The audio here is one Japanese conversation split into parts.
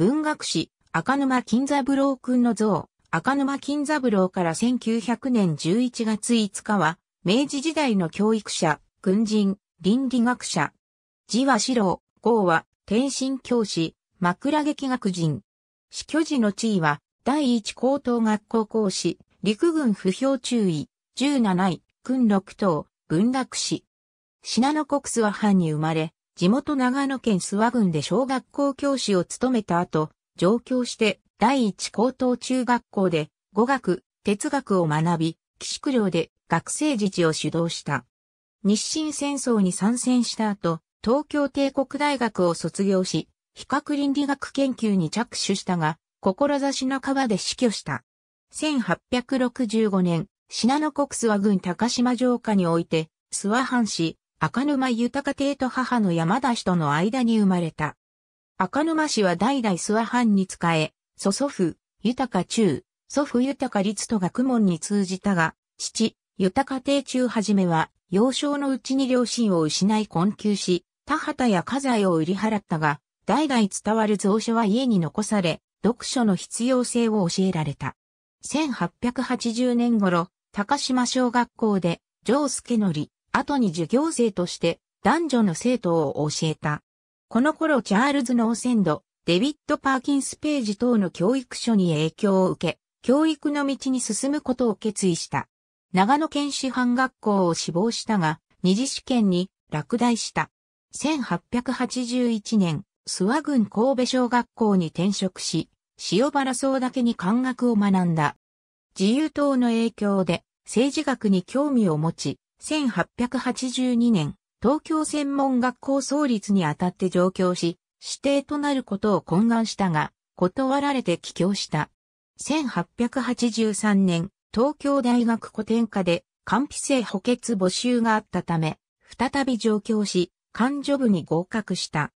文学史、赤沼金三郎君の像、赤沼金三郎から1900年11月5日は、明治時代の教育者、軍人、倫理学者。字は四郎、号は、天心教師、枕劇学人。死去時の地位は、第一高等学校講師、陸軍不評注意、17位、軍六等、文学史。品の国諏は藩に生まれ、地元長野県諏訪郡で小学校教師を務めた後、上京して第一高等中学校で語学、哲学を学び、寄宿寮で学生自治を主導した。日清戦争に参戦した後、東京帝国大学を卒業し、比較倫理学研究に着手したが、志半ばで死去した。1865年、信濃国諏訪郡高島城下において、諏訪藩士、赤沼豊邸と母の山田氏との間に生まれた。赤沼氏は代々諏訪藩に仕え、祖祖父、豊中、祖父豊律と学問に通じたが、父、豊邸中はじめは、幼少のうちに両親を失い困窮し、田畑や家財を売り払ったが、代々伝わる蔵書は家に残され、読書の必要性を教えられた。1880年頃、高島小学校で、上助則、後に授業生として男女の生徒を教えた。この頃チャールズ・ノーセンド、デビッド・パーキンス・ページ等の教育書に影響を受け、教育の道に進むことを決意した。長野県師範学校を志望したが、二次試験に落第した。1881年、諏訪郡神戸小学校に転職し、塩原総だけに漢学を学んだ。自由党の影響で政治学に興味を持ち、1882年、東京専門学校創立にあたって上京し、指定となることを懇願したが、断られて帰郷した。1883年、東京大学古典科で、官費制補欠募集があったため、再び上京し、官助部に合格した。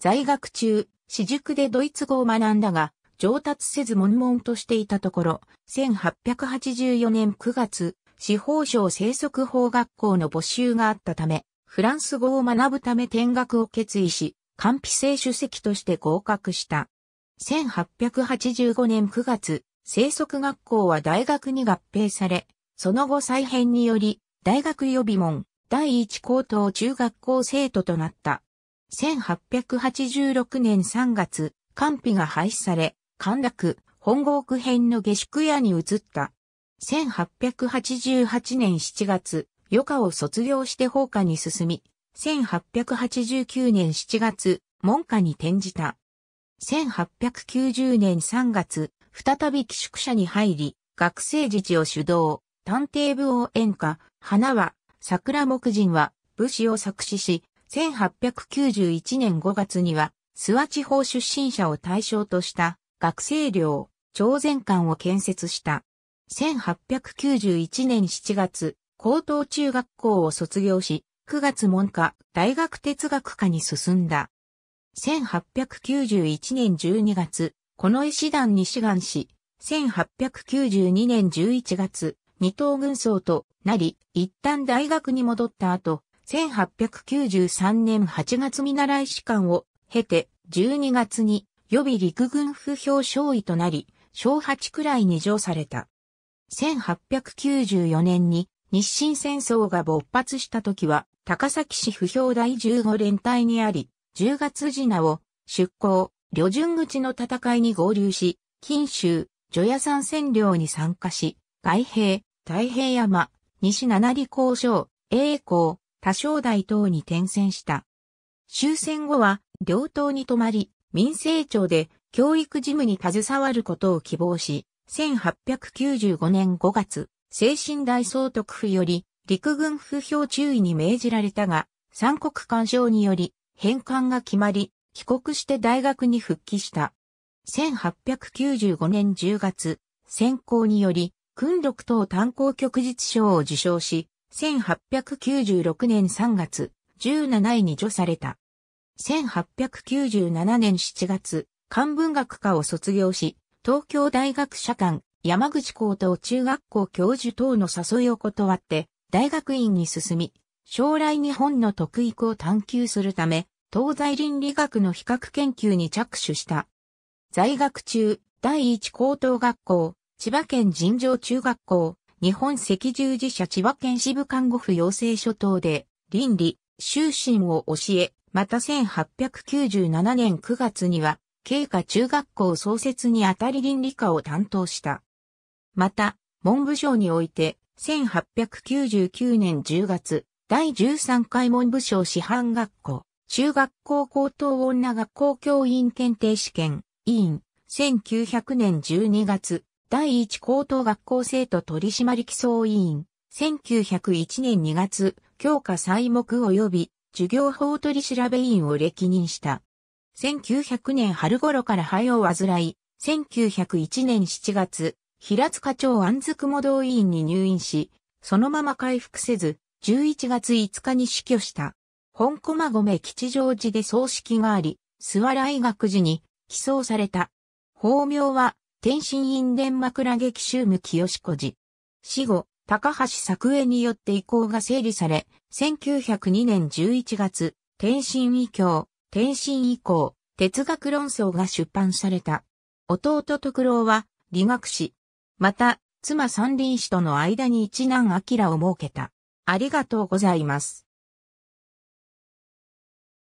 在学中、私塾でドイツ語を学んだが、上達せず悶々としていたところ、1884年9月、司法省生息法学校の募集があったため、フランス語を学ぶため転学を決意し、官費制主席として合格した。1885年9月、生息学校は大学に合併され、その後再編により、大学予備門、第一高等中学校生徒となった。1886年3月、官費が廃止され、陥落、本郷区編の下宿屋に移った。1888年7月、余暇を卒業して法科に進み、1889年7月、門下に転じた。1890年3月、再び寄宿舎に入り、学生自治を主導、探偵部を演歌、花は、桜木人は、武士を作詞し、1891年5月には、諏訪地方出身者を対象とした、学生寮、朝鮮館を建設した。1891年7月、高等中学校を卒業し、9月文科、大学哲学科に進んだ。1891年12月、この絵師団に志願し、1892年11月、二等軍曹となり、一旦大学に戻った後、1893年8月見習い士官を経て、12月に予備陸軍不評少尉となり、小8くらいに上された。1894年に日清戦争が勃発した時は高崎市不評第15連隊にあり、10月寺名を出港、旅順口の戦いに合流し、近州、女夜山占領に参加し、外兵、太平山、西七里交渉、栄光、多少台等に転戦した。終戦後は、両党に泊まり、民政庁で教育事務に携わることを希望し、1895年5月、精神大総督府より陸軍不評注意に命じられたが、三国干渉により返還が決まり、帰国して大学に復帰した。1895年10月、選考により、訓読等炭鉱局実賞を受賞し、1896年3月、17位に除された。1897年7月、漢文学科を卒業し、東京大学社官、山口高等中学校教授等の誘いを断って、大学院に進み、将来日本の特育を探求するため、東西倫理学の比較研究に着手した。在学中、第一高等学校、千葉県尋常中学校、日本赤十字社千葉県支部看護婦養成所等で、倫理、修身を教え、また1897年9月には、経過中学校創設にあたり倫理科を担当した。また、文部省において、1899年10月、第13回文部省師範学校、中学校高等女学校教員検定試験、委員、1900年12月、第1高等学校生徒取締規総委員、1901年2月、教科細目及び授業法取調べ委員を歴任した。1900年春頃から肺を患い、1901年7月、平塚町安塚も同医院に入院し、そのまま回復せず、11月5日に死去した。本駒込吉祥寺で葬式があり、諏訪来学寺に寄贈された。法名は、天津院伝枕劇宗務清子寺。死後、高橋作江によって意向が整理され、1902年11月、天津医教、転身以降、哲学論争が出版された。弟徳郎は理学士。また、妻三輪氏との間に一男明を設けた。ありがとうございます。